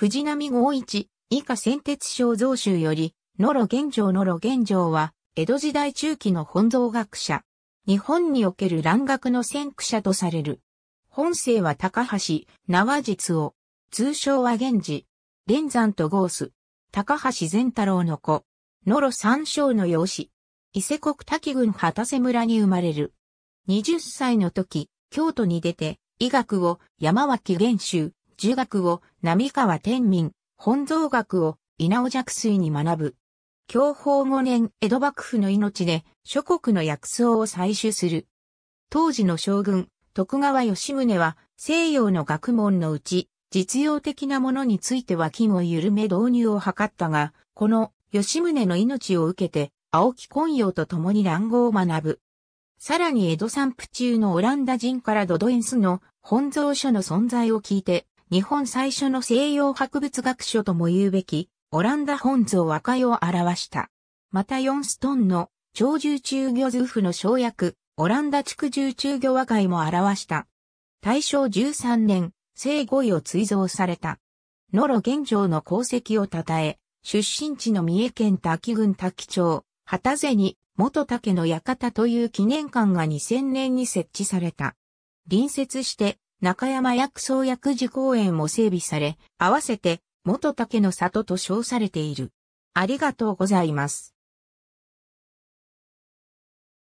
藤波五一、以下先鉄省増州より、野呂玄城野呂玄城は、江戸時代中期の本草学者。日本における蘭学の先駆者とされる。本姓は高橋、縄実を、通称は源氏、連山とゴース、高橋善太郎の子、野呂三章の養子、伊勢国滝郡畑瀬村に生まれる。20歳の時、京都に出て、医学を山脇玄州、儒学を並川天民、本草学を稲尾弱水に学ぶ。享保5年江戸幕府の命で諸国の薬草を採取する。当時の将軍、徳川吉宗は西洋の学問のうち実用的なものについては金を緩め導入を図ったが、この吉宗の命を受けて青木昆陽と共に乱語を学ぶ。さらに江戸散布中のオランダ人からドドエンスの本草書の存在を聞いて、日本最初の西洋博物学書とも言うべき、オランダ本草和解を表した。また4ストンの、長獣中魚図譜の生薬、オランダ畜獣中魚和解も表した。大正13年、聖五位を追贈された。ノロ玄城の功績を称え、出身地の三重県滝郡滝町、旗瀬に、元竹の館という記念館が2000年に設置された。隣接して、中山薬草薬事公園も整備され、合わせて元竹の里と称されている。ありがとうございます。